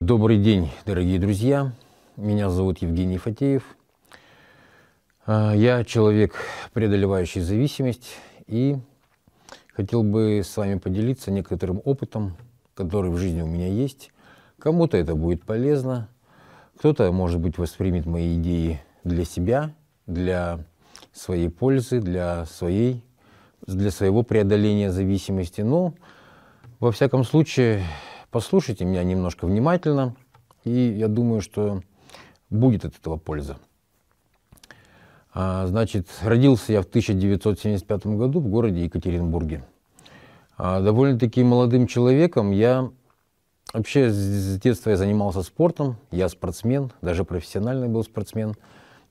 Добрый день, дорогие друзья. Меня зовут Евгений Фатеев. А, я человек, преодолевающий зависимость, и хотел бы с вами поделиться некоторым опытом, который в жизни у меня есть. Кому-то это будет полезно, кто-то, может быть, воспримет мои идеи для себя, для своей пользы, для, своей, для своего преодоления зависимости. Но, во всяком случае, Послушайте меня немножко внимательно, и я думаю, что будет от этого польза. А, значит, родился я в 1975 году в городе Екатеринбурге. А, довольно-таки молодым человеком я вообще с детства я занимался спортом, я спортсмен, даже профессиональный был спортсмен.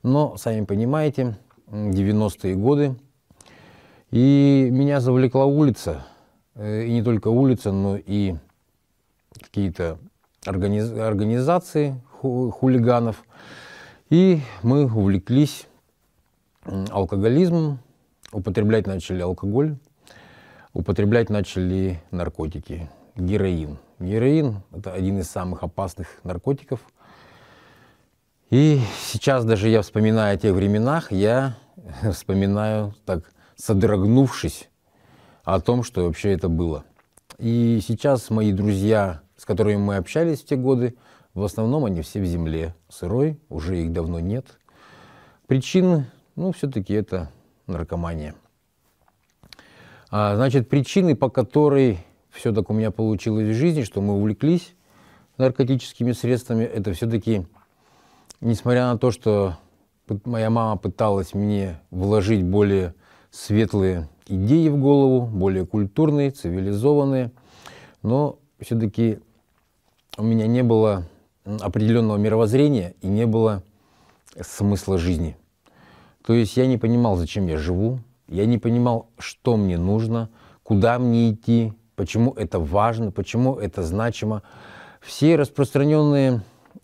Но, сами понимаете, 90-е годы, и меня завлекла улица, э, и не только улица, но и какие-то организ... организации хулиганов. И мы увлеклись алкоголизмом, употреблять начали алкоголь, употреблять начали наркотики, героин. Героин – это один из самых опасных наркотиков. И сейчас даже я вспоминаю о тех временах, я вспоминаю так, содрогнувшись о том, что вообще это было. И сейчас мои друзья которыми мы общались в те годы, в основном они все в земле сырой, уже их давно нет. Причины, ну, все-таки это наркомания. А, значит, причины, по которой все так у меня получилось в жизни, что мы увлеклись наркотическими средствами, это все-таки, несмотря на то, что моя мама пыталась мне вложить более светлые идеи в голову, более культурные, цивилизованные, но все-таки у меня не было определенного мировоззрения и не было смысла жизни. То есть я не понимал, зачем я живу, я не понимал, что мне нужно, куда мне идти, почему это важно, почему это значимо. Все распространенные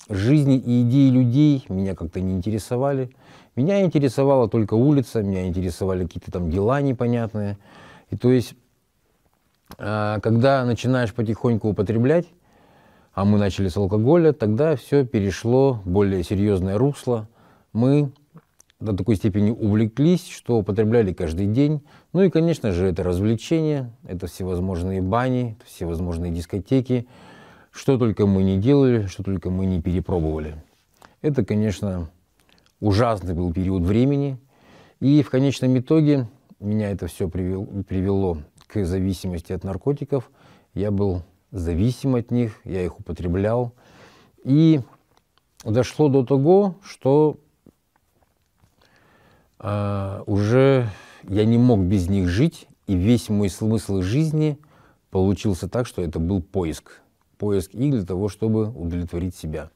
жизни и идеи людей меня как-то не интересовали. Меня интересовала только улица, меня интересовали какие-то там дела непонятные. И то есть, а, когда начинаешь потихоньку употреблять, а мы начали с алкоголя, тогда все перешло в более серьезное русло. Мы до такой степени увлеклись, что употребляли каждый день. Ну и, конечно же, это развлечения, это всевозможные бани, это всевозможные дискотеки. Что только мы не делали, что только мы не перепробовали. Это, конечно, ужасный был период времени. И в конечном итоге меня это все привело, привело к зависимости от наркотиков. Я был зависим от них, я их употреблял. И дошло до того, что э, уже я не мог без них жить, и весь мой смысл жизни получился так, что это был поиск. Поиск и для того, чтобы удовлетворить себя.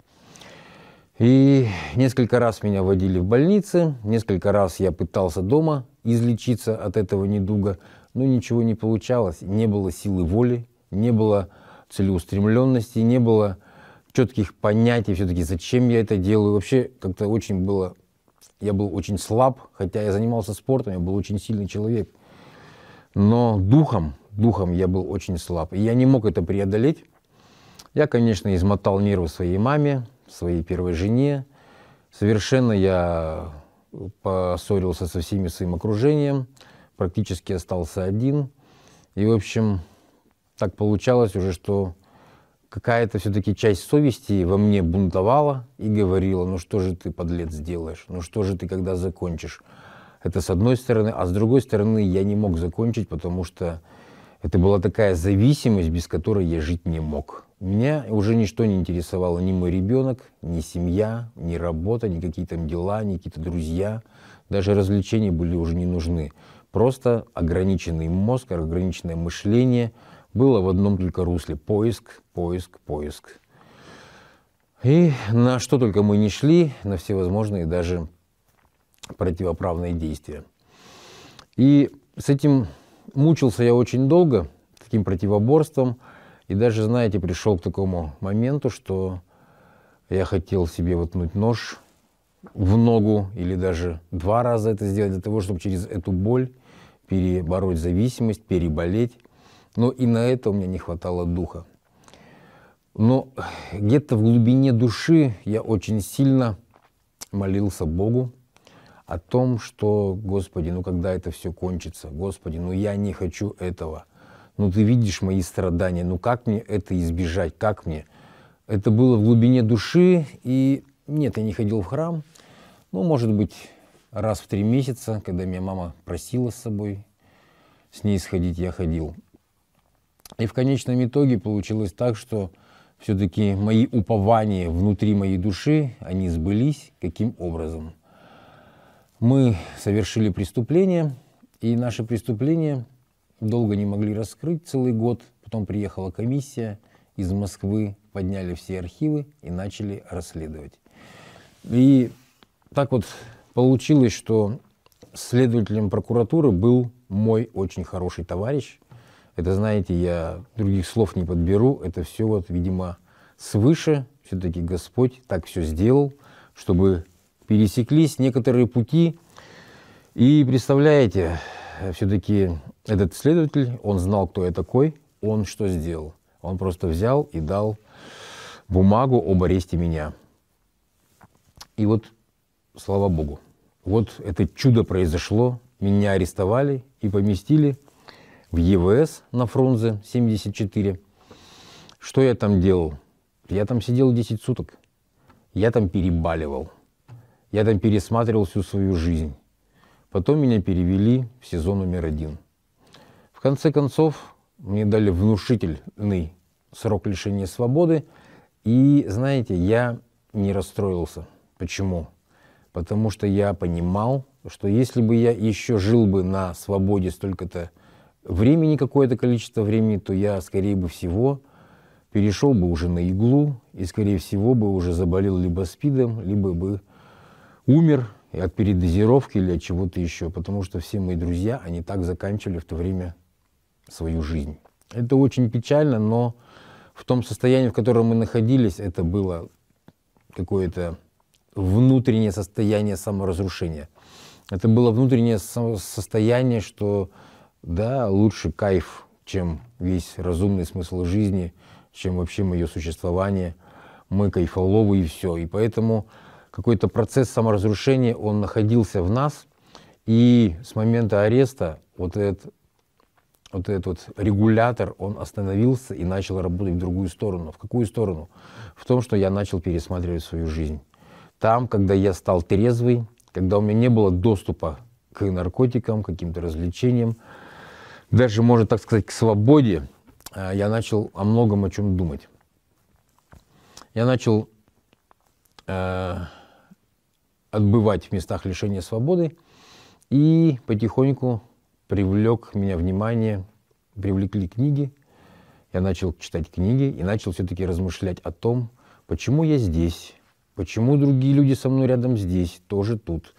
И несколько раз меня водили в больницы, несколько раз я пытался дома излечиться от этого недуга, но ничего не получалось. Не было силы воли, не было целеустремленности, не было четких понятий все-таки, зачем я это делаю. Вообще как-то очень было, я был очень слаб, хотя я занимался спортом, я был очень сильный человек. Но духом, духом я был очень слаб, и я не мог это преодолеть. Я, конечно, измотал нервы своей маме, своей первой жене. Совершенно я поссорился со всеми своим окружением, практически остался один. И, в общем, так получалось уже, что какая-то все-таки часть совести во мне бунтовала и говорила, ну что же ты, подлец, сделаешь, ну что же ты, когда закончишь. Это с одной стороны, а с другой стороны я не мог закончить, потому что это была такая зависимость, без которой я жить не мог. Меня уже ничто не интересовало, ни мой ребенок, ни семья, ни работа, ни какие то дела, ни какие-то друзья. Даже развлечения были уже не нужны. Просто ограниченный мозг, ограниченное мышление – было в одном только русле – поиск, поиск, поиск. И на что только мы не шли, на всевозможные даже противоправные действия. И с этим мучился я очень долго, таким противоборством. И даже, знаете, пришел к такому моменту, что я хотел себе вотнуть нож в ногу или даже два раза это сделать для того, чтобы через эту боль перебороть зависимость, переболеть но и на это у меня не хватало духа. Но где-то в глубине души я очень сильно молился Богу о том, что, Господи, ну когда это все кончится? Господи, ну я не хочу этого. Ну ты видишь мои страдания, ну как мне это избежать, как мне? Это было в глубине души, и нет, я не ходил в храм, ну, может быть, раз в три месяца, когда меня мама просила с собой, с ней сходить, я ходил. И в конечном итоге получилось так, что все-таки мои упования внутри моей души, они сбылись. Каким образом? Мы совершили преступление, и наше преступление долго не могли раскрыть, целый год. Потом приехала комиссия из Москвы, подняли все архивы и начали расследовать. И так вот получилось, что следователем прокуратуры был мой очень хороший товарищ – это, знаете, я других слов не подберу. Это все, вот, видимо, свыше. Все-таки Господь так все сделал, чтобы пересеклись некоторые пути. И представляете, все-таки этот следователь, он знал, кто я такой, он что сделал. Он просто взял и дал бумагу об аресте меня. И вот, слава Богу, вот это чудо произошло, меня арестовали и поместили – в ЕВС на Фрунзе 74. Что я там делал? Я там сидел 10 суток. Я там перебаливал. Я там пересматривал всю свою жизнь. Потом меня перевели в сезон номер один. В конце концов, мне дали внушительный срок лишения свободы. И, знаете, я не расстроился. Почему? Потому что я понимал, что если бы я еще жил бы на свободе столько-то времени какое-то количество времени, то я, скорее бы всего, перешел бы уже на иглу и, скорее всего, бы уже заболел либо спидом, либо бы умер от передозировки или от чего-то еще, потому что все мои друзья, они так заканчивали в то время свою жизнь. Это очень печально, но в том состоянии, в котором мы находились, это было какое-то внутреннее состояние саморазрушения. Это было внутреннее состояние, что да, лучше кайф, чем весь разумный смысл жизни, чем вообще мое существование. Мы кайфоловы и все. И поэтому какой-то процесс саморазрушения, он находился в нас. И с момента ареста вот этот, вот этот вот регулятор, он остановился и начал работать в другую сторону. В какую сторону? В том, что я начал пересматривать свою жизнь. Там, когда я стал трезвый, когда у меня не было доступа к наркотикам, к каким-то развлечениям, даже, можно так сказать, к свободе, э, я начал о многом о чем думать. Я начал э, отбывать в местах лишения свободы и потихоньку привлек меня внимание, привлекли книги. Я начал читать книги и начал все-таки размышлять о том, почему я здесь, почему другие люди со мной рядом здесь, тоже тут.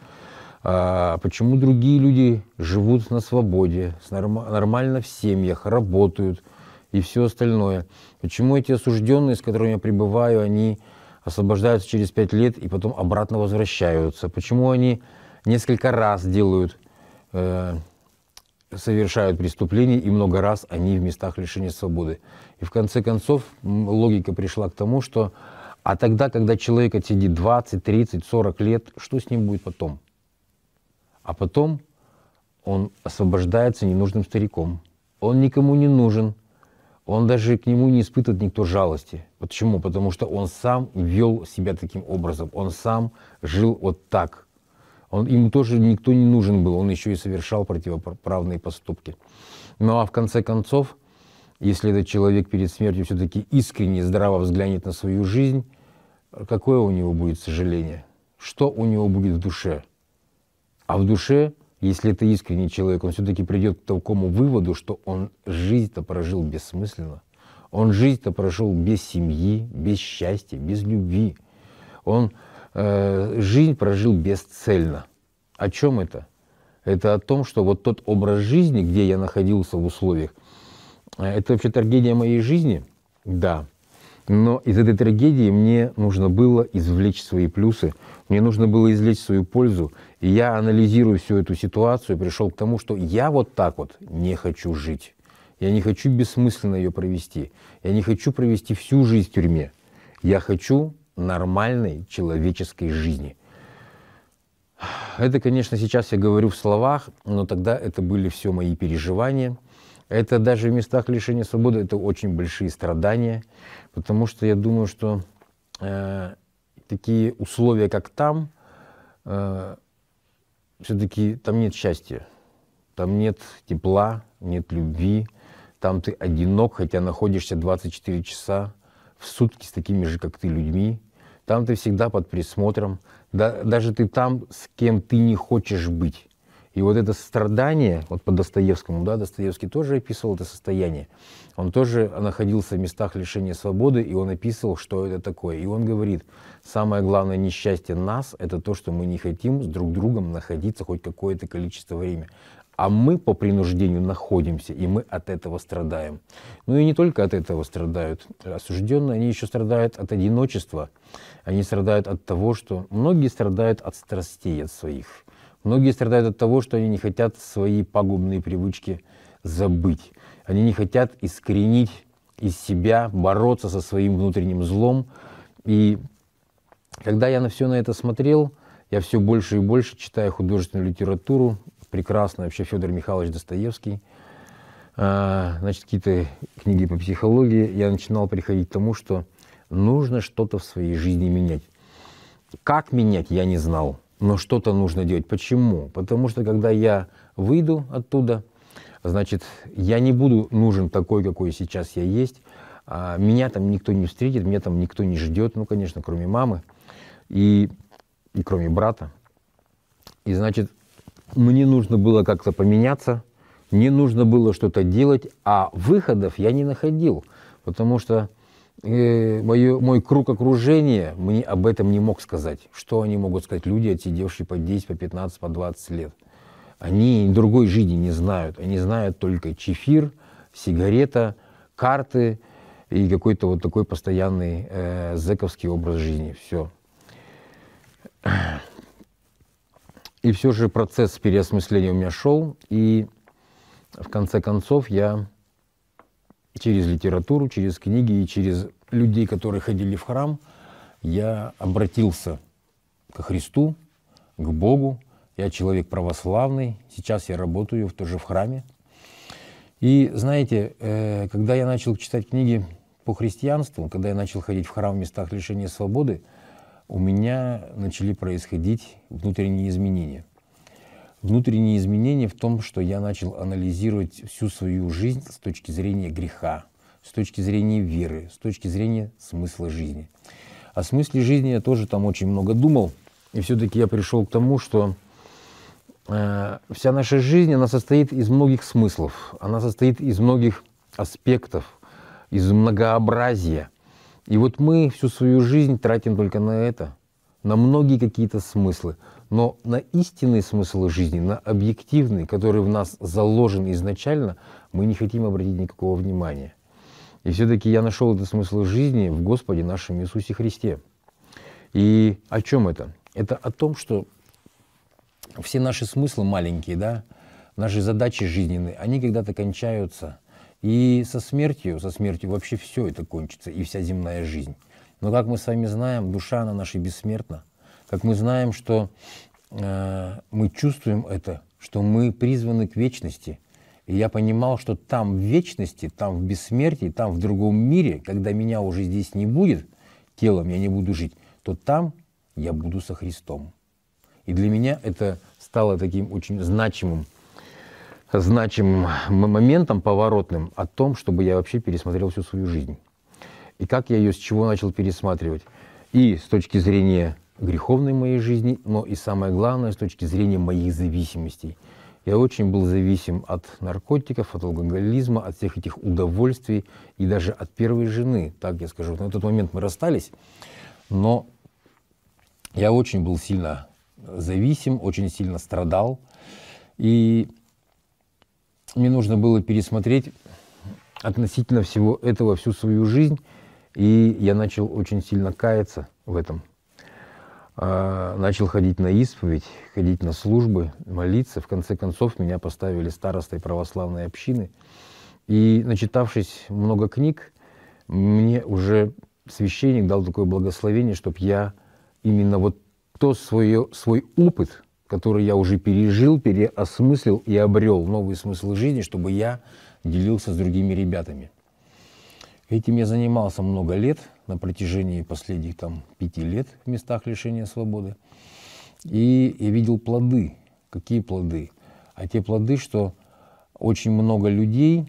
А почему другие люди живут на свободе, нормально в семьях, работают и все остальное? Почему эти осужденные, с которыми я пребываю, они освобождаются через пять лет и потом обратно возвращаются? Почему они несколько раз делают, э, совершают преступления и много раз они в местах лишения свободы? И в конце концов логика пришла к тому, что а тогда, когда человек отсидит 20, 30, 40 лет, что с ним будет потом? А потом он освобождается ненужным стариком. Он никому не нужен. Он даже к нему не испытывает никто жалости. Почему? Потому что он сам вел себя таким образом. Он сам жил вот так. Он, ему тоже никто не нужен был. Он еще и совершал противоправные поступки. Ну а в конце концов, если этот человек перед смертью все-таки искренне, здраво взглянет на свою жизнь, какое у него будет сожаление? Что у него будет в душе? А в душе, если это искренний человек, он все-таки придет к такому выводу, что он жизнь-то прожил бессмысленно. Он жизнь-то прожил без семьи, без счастья, без любви. Он э, жизнь прожил бесцельно. О чем это? Это о том, что вот тот образ жизни, где я находился в условиях, э, это вообще трагедия моей жизни, да, но из этой трагедии мне нужно было извлечь свои плюсы, мне нужно было извлечь свою пользу. И я, анализируя всю эту ситуацию, пришел к тому, что я вот так вот не хочу жить. Я не хочу бессмысленно ее провести. Я не хочу провести всю жизнь в тюрьме. Я хочу нормальной человеческой жизни. Это, конечно, сейчас я говорю в словах, но тогда это были все мои переживания – это даже в местах лишения свободы, это очень большие страдания, потому что я думаю, что э, такие условия, как там, э, все-таки там нет счастья, там нет тепла, нет любви, там ты одинок, хотя находишься 24 часа в сутки с такими же, как ты, людьми. Там ты всегда под присмотром. Да, даже ты там, с кем ты не хочешь быть. И вот это страдание, вот по Достоевскому, да, Достоевский тоже описывал это состояние. Он тоже находился в местах лишения свободы, и он описывал, что это такое. И он говорит, самое главное несчастье нас – это то, что мы не хотим с друг другом находиться хоть какое-то количество времени. А мы по принуждению находимся, и мы от этого страдаем. Ну и не только от этого страдают осужденные, они еще страдают от одиночества, они страдают от того, что многие страдают от страстей от своих – Многие страдают от того, что они не хотят свои пагубные привычки забыть. Они не хотят искоренить из себя, бороться со своим внутренним злом. И когда я на все на это смотрел, я все больше и больше читаю художественную литературу, прекрасно вообще Федор Михайлович Достоевский, а, значит, какие-то книги по психологии, я начинал приходить к тому, что нужно что-то в своей жизни менять. Как менять, я не знал но что-то нужно делать. Почему? Потому что когда я выйду оттуда, значит, я не буду нужен такой, какой сейчас я есть. А меня там никто не встретит, меня там никто не ждет, ну, конечно, кроме мамы и, и кроме брата. И, значит, мне нужно было как-то поменяться, мне нужно было что-то делать, а выходов я не находил, потому что и мое, мой круг окружения мне об этом не мог сказать. Что они могут сказать люди, отсидевшие по 10, по 15, по 20 лет? Они другой жизни не знают. Они знают только чефир, сигарета, карты и какой-то вот такой постоянный э, зэковский образ жизни. Все. И все же процесс переосмысления у меня шел. И в конце концов я через литературу, через книги и через людей, которые ходили в храм, я обратился к Христу, к Богу. Я человек православный, сейчас я работаю в тоже в храме. И знаете, э, когда я начал читать книги по христианству, когда я начал ходить в храм в местах лишения свободы, у меня начали происходить внутренние изменения – внутренние изменения в том, что я начал анализировать всю свою жизнь с точки зрения греха, с точки зрения веры, с точки зрения смысла жизни. О смысле жизни я тоже там очень много думал, и все-таки я пришел к тому, что э, вся наша жизнь, она состоит из многих смыслов, она состоит из многих аспектов, из многообразия. И вот мы всю свою жизнь тратим только на это, на многие какие-то смыслы но на истинный смысл жизни, на объективный, который в нас заложен изначально, мы не хотим обратить никакого внимания. И все-таки я нашел этот смысл жизни в Господе нашем Иисусе Христе. И о чем это? Это о том, что все наши смыслы маленькие, да, наши задачи жизненные, они когда-то кончаются. И со смертью, со смертью вообще все это кончится, и вся земная жизнь. Но как мы с вами знаем, душа, она наша бессмертна. Как мы знаем, что э, мы чувствуем это, что мы призваны к вечности. И я понимал, что там в вечности, там в бессмертии, там в другом мире, когда меня уже здесь не будет, телом я не буду жить, то там я буду со Христом. И для меня это стало таким очень значимым, значимым моментом поворотным о том, чтобы я вообще пересмотрел всю свою жизнь. И как я ее, с чего начал пересматривать. И с точки зрения греховной моей жизни, но и самое главное с точки зрения моих зависимостей. Я очень был зависим от наркотиков, от алкоголизма, от всех этих удовольствий и даже от первой жены, так я скажу. На тот момент мы расстались, но я очень был сильно зависим, очень сильно страдал. И мне нужно было пересмотреть относительно всего этого всю свою жизнь. И я начал очень сильно каяться в этом. А, начал ходить на исповедь, ходить на службы, молиться. В конце концов, меня поставили старостой православной общины. И, начитавшись много книг, мне уже священник дал такое благословение, чтобы я именно вот то свое, свой опыт, который я уже пережил, переосмыслил и обрел новый смысл жизни, чтобы я делился с другими ребятами. Этим я занимался много лет, на протяжении последних там, пяти лет в местах лишения свободы. И я видел плоды. Какие плоды? А те плоды, что очень много людей,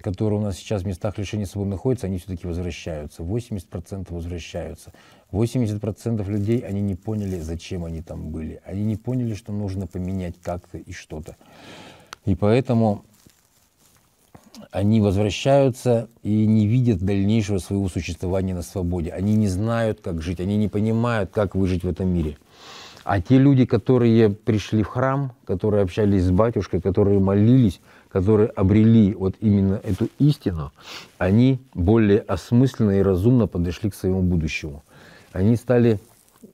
которые у нас сейчас в местах лишения свободы находятся, они все-таки возвращаются. 80% возвращаются. 80% людей, они не поняли, зачем они там были. Они не поняли, что нужно поменять как-то и что-то. И поэтому они возвращаются и не видят дальнейшего своего существования на свободе. Они не знают, как жить, они не понимают, как выжить в этом мире. А те люди, которые пришли в храм, которые общались с батюшкой, которые молились, которые обрели вот именно эту истину, они более осмысленно и разумно подошли к своему будущему. Они стали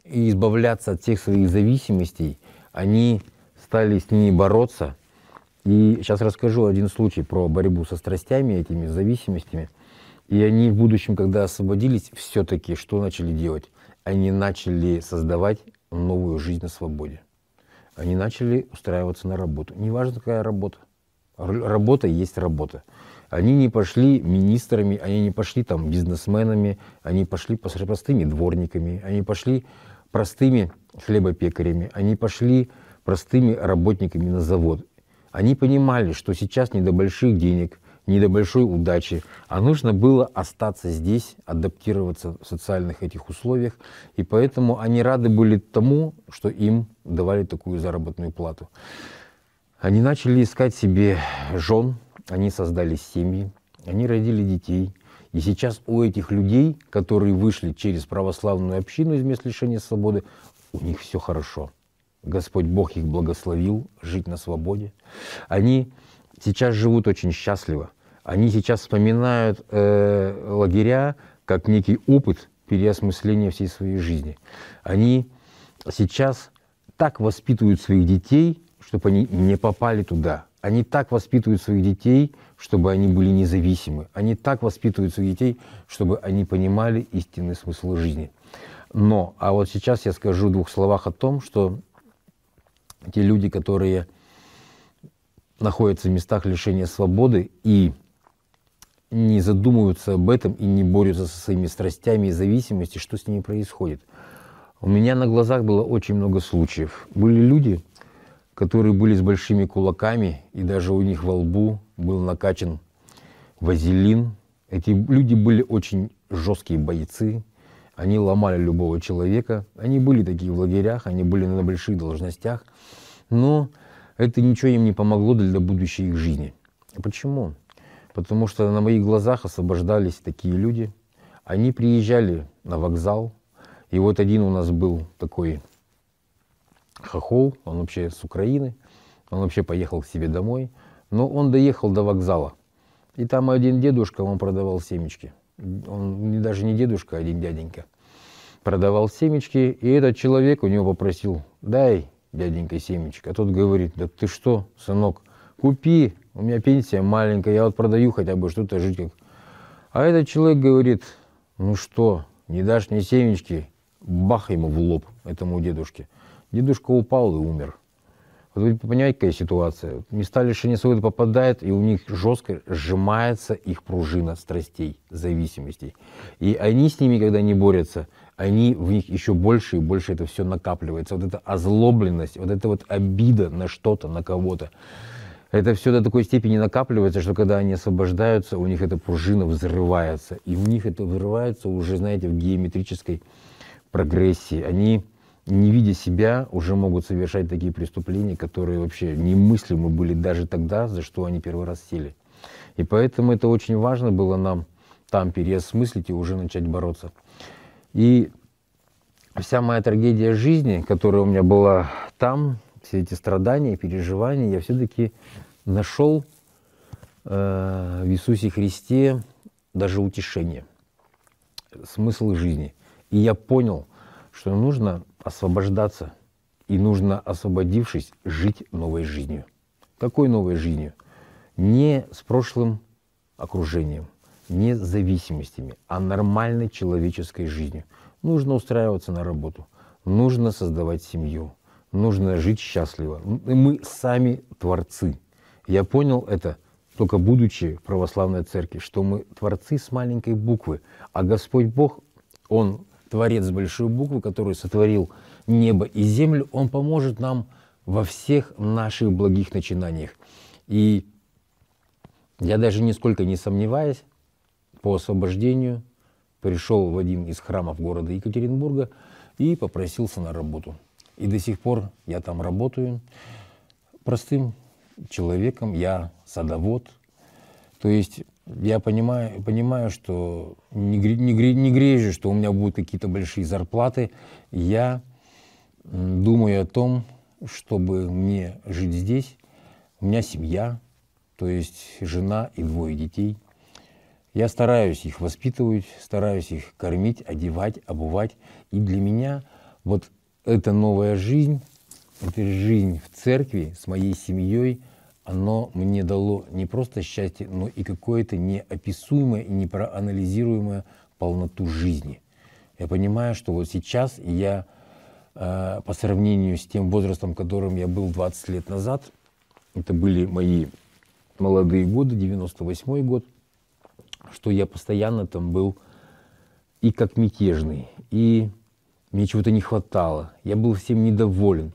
избавляться от тех своих зависимостей, они стали с ними бороться – и сейчас расскажу один случай про борьбу со страстями, этими зависимостями. И они в будущем, когда освободились, все-таки что начали делать? Они начали создавать новую жизнь на свободе. Они начали устраиваться на работу. Неважно, какая работа. Работа есть работа. Они не пошли министрами, они не пошли там бизнесменами, они пошли простыми дворниками, они пошли простыми хлебопекарями, они пошли простыми работниками на завод. Они понимали, что сейчас не до больших денег, не до большой удачи, а нужно было остаться здесь, адаптироваться в социальных этих условиях, и поэтому они рады были тому, что им давали такую заработную плату. Они начали искать себе жен, они создали семьи, они родили детей. И сейчас у этих людей, которые вышли через православную общину из мест лишения свободы, у них все хорошо. Господь Бог их благословил жить на свободе. Они сейчас живут очень счастливо. Они сейчас вспоминают э, лагеря как некий опыт переосмысления всей своей жизни. Они сейчас так воспитывают своих детей, чтобы они не попали туда. Они так воспитывают своих детей, чтобы они были независимы. Они так воспитывают своих детей, чтобы они понимали истинный смысл жизни. Но, а вот сейчас я скажу в двух словах о том, что те люди, которые находятся в местах лишения свободы и не задумываются об этом и не борются со своими страстями и зависимостью, что с ними происходит. У меня на глазах было очень много случаев. Были люди, которые были с большими кулаками, и даже у них во лбу был накачан вазелин. Эти люди были очень жесткие бойцы, они ломали любого человека. Они были такие в лагерях, они были на больших должностях. Но это ничего им не помогло для будущей их жизни. Почему? Потому что на моих глазах освобождались такие люди. Они приезжали на вокзал. И вот один у нас был такой хохол, он вообще с Украины. Он вообще поехал к себе домой. Но он доехал до вокзала. И там один дедушка, он продавал семечки он не, даже не дедушка, а один дяденька, продавал семечки, и этот человек у него попросил, дай, дяденька, семечек. А тот говорит, да ты что, сынок, купи, у меня пенсия маленькая, я вот продаю хотя бы что-то жить как. А этот человек говорит, ну что, не дашь мне семечки, бах ему в лоб, этому дедушке. Дедушка упал и умер. Вот вы понимаете, какая ситуация? Места лишения свободы попадают, и у них жестко сжимается их пружина страстей, зависимостей. И они с ними, когда не борются, они в них еще больше и больше это все накапливается. Вот эта озлобленность, вот эта вот обида на что-то, на кого-то. Это все до такой степени накапливается, что когда они освобождаются, у них эта пружина взрывается. И у них это вырывается уже, знаете, в геометрической прогрессии. Они не видя себя, уже могут совершать такие преступления, которые вообще немыслимы были даже тогда, за что они первый раз сели. И поэтому это очень важно было нам там переосмыслить и уже начать бороться. И вся моя трагедия жизни, которая у меня была там, все эти страдания, переживания, я все-таки нашел э, в Иисусе Христе даже утешение, смысл жизни. И я понял, что нужно освобождаться. И нужно, освободившись, жить новой жизнью. Какой новой жизнью? Не с прошлым окружением, не с зависимостями, а нормальной человеческой жизнью. Нужно устраиваться на работу, нужно создавать семью, нужно жить счастливо. И мы сами творцы. Я понял это – только будучи в православной церкви, что мы творцы с маленькой буквы, а Господь Бог, Он Творец с большой буквы, который сотворил небо и землю, он поможет нам во всех наших благих начинаниях. И я даже нисколько не сомневаясь, по освобождению пришел в один из храмов города Екатеринбурга и попросился на работу. И до сих пор я там работаю простым человеком, я садовод. То есть я понимаю, понимаю что не, не, не грежу, что у меня будут какие-то большие зарплаты. Я думаю о том, чтобы мне жить здесь. У меня семья, то есть жена и двое детей. Я стараюсь их воспитывать, стараюсь их кормить, одевать, обувать. И для меня вот эта новая жизнь, эта жизнь в церкви с моей семьей – оно мне дало не просто счастье, но и какое-то неописуемое и непроанализируемое полноту жизни. Я понимаю, что вот сейчас я э, по сравнению с тем возрастом, которым я был 20 лет назад, это были мои молодые годы, 98 год, что я постоянно там был и как мятежный, и мне чего-то не хватало, я был всем недоволен.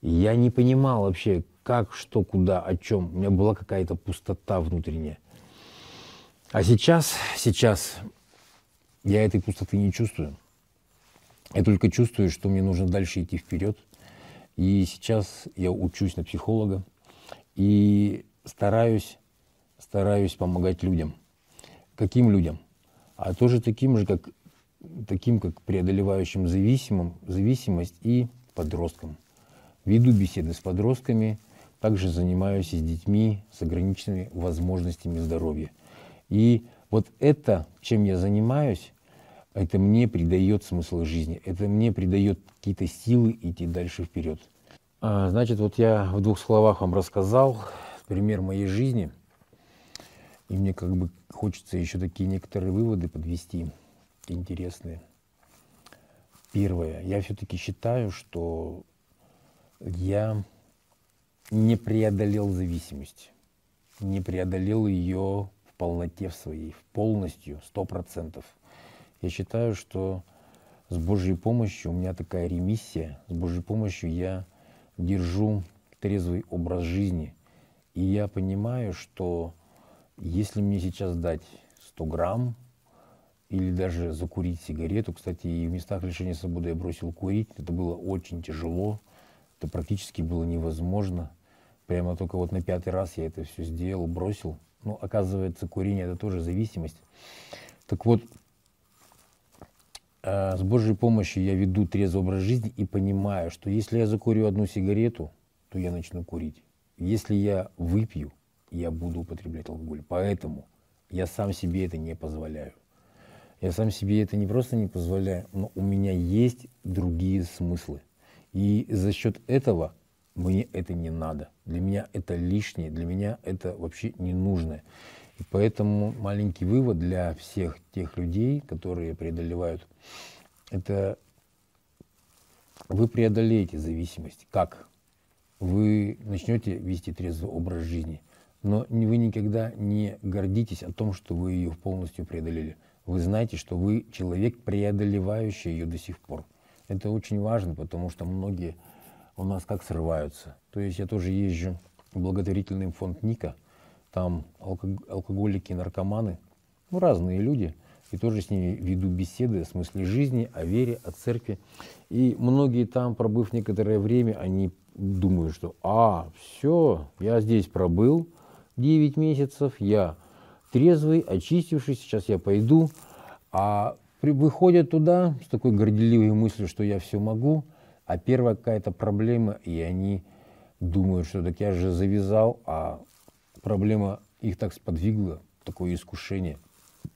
Я не понимал вообще, как, что, куда, о чем. У меня была какая-то пустота внутренняя. А сейчас, сейчас я этой пустоты не чувствую. Я только чувствую, что мне нужно дальше идти вперед. И сейчас я учусь на психолога и стараюсь, стараюсь помогать людям. Каким людям? А тоже таким же, как, таким, как преодолевающим зависимым, зависимость и подросткам. Веду беседы с подростками – также занимаюсь с детьми с ограниченными возможностями здоровья. И вот это, чем я занимаюсь, это мне придает смысл жизни, это мне придает какие-то силы идти дальше вперед. А, значит, вот я в двух словах вам рассказал пример моей жизни, и мне как бы хочется еще такие некоторые выводы подвести интересные. Первое, я все-таки считаю, что я не преодолел зависимость, не преодолел ее в полноте в своей, в полностью, сто процентов. Я считаю, что с Божьей помощью у меня такая ремиссия, с Божьей помощью я держу трезвый образ жизни. И я понимаю, что если мне сейчас дать 100 грамм или даже закурить сигарету, кстати, и в местах лишения свободы я бросил курить, это было очень тяжело, это практически было невозможно. Прямо только вот на пятый раз я это все сделал, бросил. Ну, оказывается, курение – это тоже зависимость. Так вот, э, с Божьей помощью я веду трезвый образ жизни и понимаю, что если я закурю одну сигарету, то я начну курить. Если я выпью, я буду употреблять алкоголь. Поэтому я сам себе это не позволяю. Я сам себе это не просто не позволяю, но у меня есть другие смыслы. И за счет этого мне это не надо. Для меня это лишнее, для меня это вообще не нужно. И поэтому маленький вывод для всех тех людей, которые преодолевают, это вы преодолеете зависимость. Как? Вы начнете вести трезвый образ жизни. Но вы никогда не гордитесь о том, что вы ее полностью преодолели. Вы знаете, что вы человек, преодолевающий ее до сих пор. Это очень важно, потому что многие у нас как срываются. То есть я тоже езжу в благотворительный фонд Ника, там алкоголики, наркоманы, ну разные люди, и тоже с ними веду беседы о смысле жизни, о вере, о церкви. И многие там, пробыв некоторое время, они думают, что «А, все, я здесь пробыл 9 месяцев, я трезвый, очистивший, сейчас я пойду». А выходят туда с такой горделивой мыслью, что я все могу, а первая какая-то проблема, и они думают, что так я же завязал, а проблема их так сподвигла, такое искушение,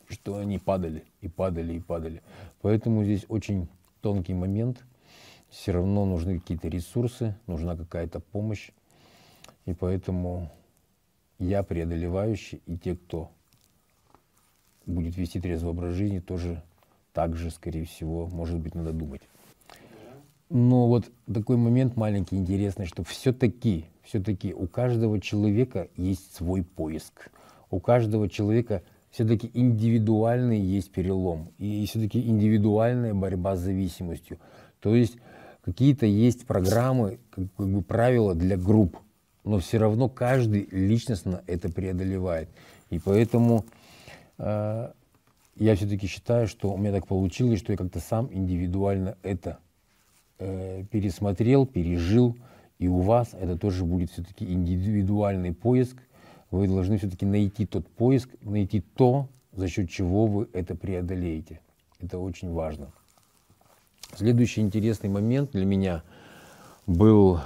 что они падали и падали и падали. Поэтому здесь очень тонкий момент. Все равно нужны какие-то ресурсы, нужна какая-то помощь. И поэтому я преодолевающий, и те, кто будет вести трезвый образ жизни, тоже также, скорее всего, может быть, надо думать. Но вот такой момент маленький, интересный, что все-таки, все-таки у каждого человека есть свой поиск. У каждого человека все-таки индивидуальный есть перелом. И все-таки индивидуальная борьба с зависимостью. То есть какие-то есть программы, как бы правила для групп. Но все равно каждый личностно это преодолевает. И поэтому а, я все-таки считаю, что у меня так получилось, что я как-то сам индивидуально это э, пересмотрел, пережил, и у вас это тоже будет все-таки индивидуальный поиск. Вы должны все-таки найти тот поиск, найти то, за счет чего вы это преодолеете. Это очень важно. Следующий интересный момент для меня был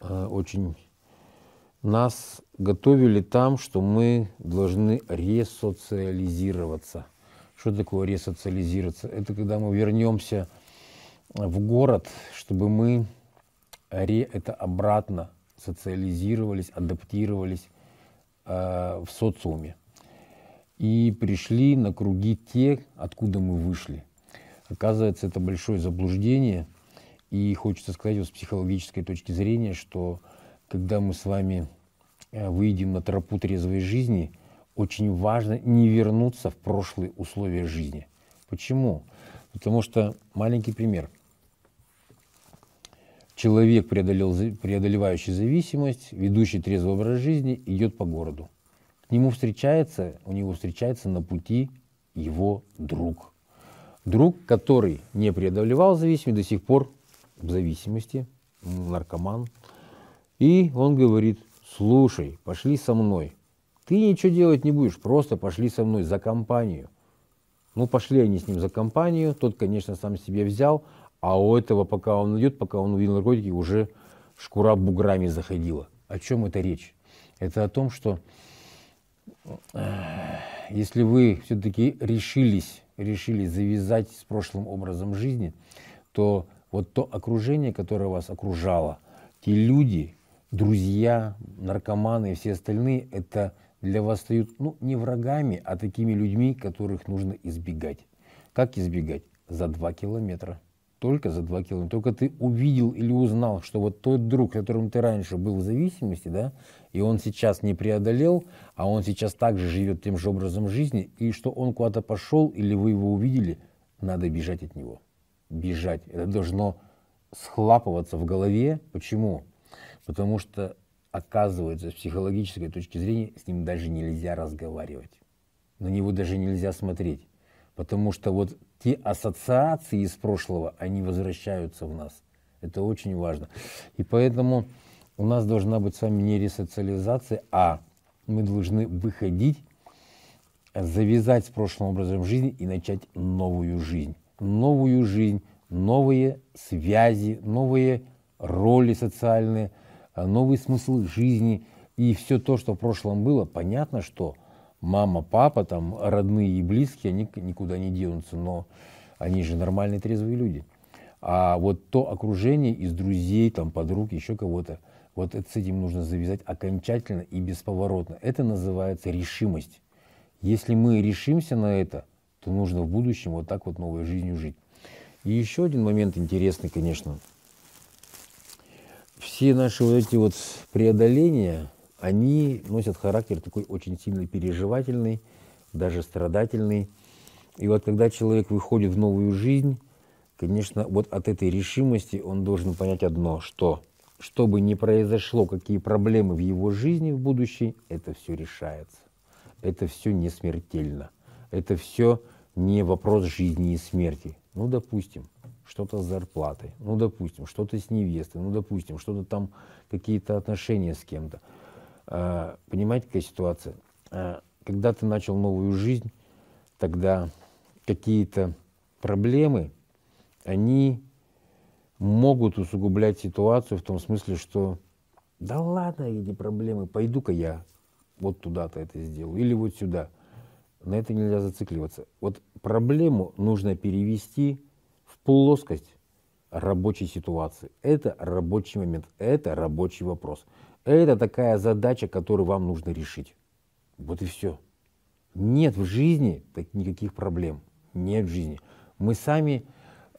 э, очень... Нас готовили там, что мы должны ресоциализироваться. Что такое ресоциализироваться? Это когда мы вернемся в город, чтобы мы ре это обратно социализировались, адаптировались э, в социуме и пришли на круги те, откуда мы вышли. Оказывается, это большое заблуждение, и хочется сказать вот с психологической точки зрения, что когда мы с вами э, выйдем на тропу трезвой жизни, очень важно не вернуться в прошлые условия жизни. Почему? Потому что маленький пример. Человек, преодолел, преодолевающий зависимость, ведущий трезвый образ жизни, идет по городу. К нему встречается, у него встречается на пути его друг. Друг, который не преодолевал зависимость, до сих пор в зависимости, наркоман. И он говорит, слушай, пошли со мной, ты ничего делать не будешь, просто пошли со мной за компанию. Ну, пошли они с ним за компанию, тот, конечно, сам себе взял, а у этого, пока он идет, пока он увидел наркотики, уже шкура буграми заходила. О чем это речь? Это о том, что э, если вы все-таки решились, решили завязать с прошлым образом жизни, то вот то окружение, которое вас окружало, те люди, друзья, наркоманы и все остальные, это для вас стают ну, не врагами, а такими людьми, которых нужно избегать. Как избегать? За два километра. Только за два километра. Только ты увидел или узнал, что вот тот друг, которым ты раньше был в зависимости, да, и он сейчас не преодолел, а он сейчас также живет тем же образом жизни, и что он куда-то пошел, или вы его увидели, надо бежать от него. Бежать. Это должно схлапываться в голове. Почему? Потому что оказывается, с психологической точки зрения, с ним даже нельзя разговаривать. На него даже нельзя смотреть. Потому что вот те ассоциации из прошлого, они возвращаются в нас. Это очень важно. И поэтому у нас должна быть с вами не ресоциализация, а мы должны выходить, завязать с прошлым образом жизни и начать новую жизнь. Новую жизнь, новые связи, новые роли социальные – Э, новый смысл жизни и все то, что в прошлом было, понятно, что мама, папа, там родные и близкие, они никуда не денутся, но они же нормальные трезвые люди. А вот то окружение из друзей, там, подруг, еще кого-то, вот это, с этим нужно завязать окончательно и бесповоротно. Это называется решимость. Если мы решимся на это, то нужно в будущем вот так вот новой жизнью жить. И еще один момент интересный, конечно – все наши вот эти вот преодоления, они носят характер такой очень сильно переживательный, даже страдательный. И вот когда человек выходит в новую жизнь, конечно, вот от этой решимости он должен понять одно, что что бы ни произошло, какие проблемы в его жизни в будущем, это все решается. Это все не смертельно. Это все не вопрос жизни и смерти. Ну, допустим что-то с зарплатой, ну, допустим, что-то с невестой, ну, допустим, что-то там, какие-то отношения с кем-то. А, понимаете, какая ситуация? А, когда ты начал новую жизнь, тогда какие-то проблемы, они могут усугублять ситуацию в том смысле, что да ладно, эти проблемы, пойду-ка я вот туда-то это сделаю или вот сюда. На это нельзя зацикливаться. Вот проблему нужно перевести плоскость рабочей ситуации. Это рабочий момент, это рабочий вопрос. Это такая задача, которую вам нужно решить. Вот и все. Нет в жизни никаких проблем. Нет в жизни. Мы сами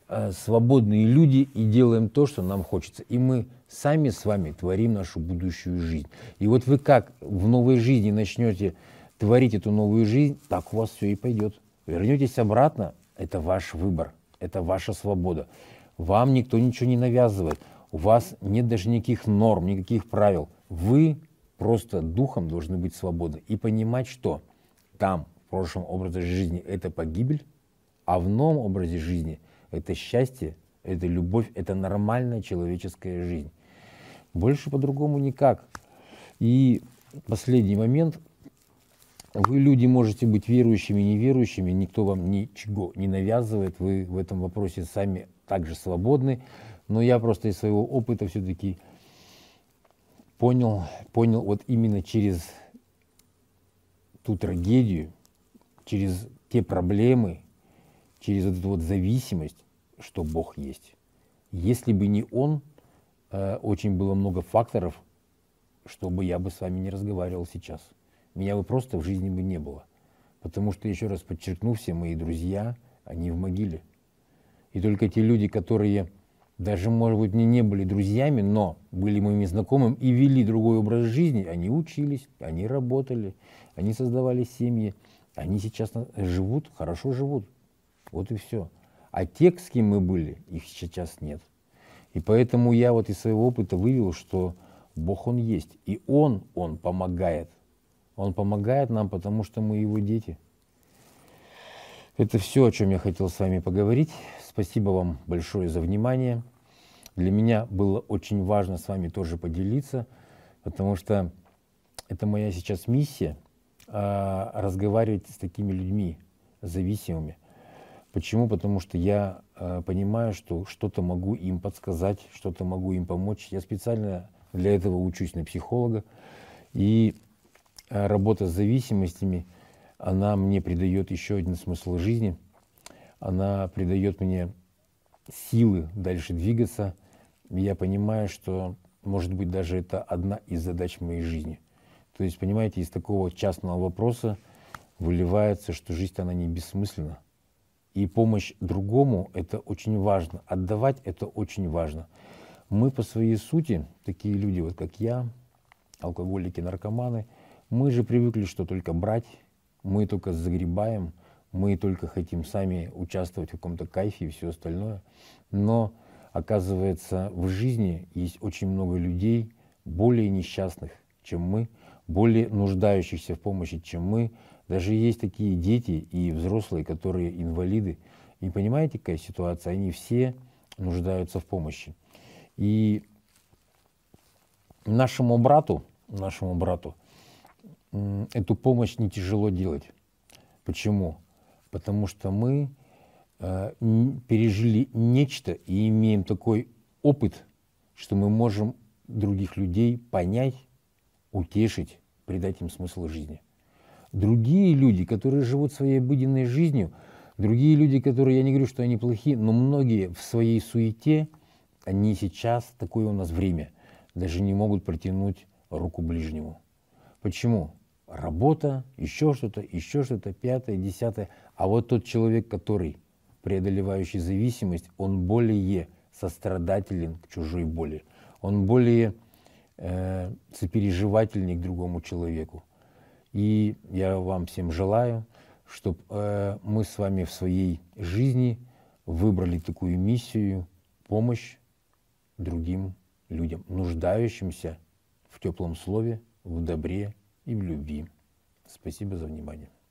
э, свободные люди и делаем то, что нам хочется. И мы сами с вами творим нашу будущую жизнь. И вот вы как в новой жизни начнете творить эту новую жизнь, так у вас все и пойдет. Вернетесь обратно, это ваш выбор это ваша свобода. Вам никто ничего не навязывает. У вас нет даже никаких норм, никаких правил. Вы просто духом должны быть свободны и понимать, что там, в прошлом образе жизни, это погибель, а в новом образе жизни это счастье, это любовь, это нормальная человеческая жизнь. Больше по-другому никак. И последний момент – вы, люди, можете быть верующими, неверующими, никто вам ничего не навязывает, вы в этом вопросе сами также свободны, но я просто из своего опыта все-таки понял, понял вот именно через ту трагедию, через те проблемы, через эту вот зависимость, что Бог есть. Если бы не Он, э, очень было много факторов, чтобы я бы с вами не разговаривал сейчас меня бы просто в жизни бы не было. Потому что, еще раз подчеркну, все мои друзья, они в могиле. И только те люди, которые даже, может быть, мне не были друзьями, но были моими знакомыми и вели другой образ жизни, они учились, они работали, они создавали семьи, они сейчас живут, хорошо живут. Вот и все. А те, с кем мы были, их сейчас нет. И поэтому я вот из своего опыта вывел, что Бог Он есть, и Он, Он помогает – он помогает нам, потому что мы его дети. Это все, о чем я хотел с вами поговорить. Спасибо вам большое за внимание. Для меня было очень важно с вами тоже поделиться, потому что это моя сейчас миссия а, разговаривать с такими людьми зависимыми. Почему? Потому что я а, понимаю, что что-то могу им подсказать, что-то могу им помочь. Я специально для этого учусь на психолога. И а работа с зависимостями, она мне придает еще один смысл жизни. Она придает мне силы дальше двигаться. Я понимаю, что, может быть, даже это одна из задач моей жизни. То есть, понимаете, из такого частного вопроса выливается, что жизнь, она не бессмысленна. И помощь другому – это очень важно. Отдавать – это очень важно. Мы по своей сути, такие люди, вот как я, алкоголики, наркоманы – мы же привыкли, что только брать, мы только загребаем, мы только хотим сами участвовать в каком-то кайфе и все остальное. Но оказывается, в жизни есть очень много людей более несчастных, чем мы, более нуждающихся в помощи, чем мы. Даже есть такие дети и взрослые, которые инвалиды. И понимаете, какая ситуация? Они все нуждаются в помощи. И нашему брату, нашему брату эту помощь не тяжело делать. Почему? Потому что мы э, пережили нечто и имеем такой опыт, что мы можем других людей понять, утешить, придать им смысл жизни. Другие люди, которые живут своей обыденной жизнью, другие люди, которые, я не говорю, что они плохие, но многие в своей суете, они сейчас, такое у нас время, даже не могут протянуть руку ближнему. Почему? работа, еще что-то, еще что-то, пятое, десятое. А вот тот человек, который преодолевающий зависимость, он более сострадателен к чужой боли, он более э, сопереживательный к другому человеку. И я вам всем желаю, чтобы э, мы с вами в своей жизни выбрали такую миссию помощь другим людям, нуждающимся в теплом слове, в добре и в любви. Спасибо за внимание.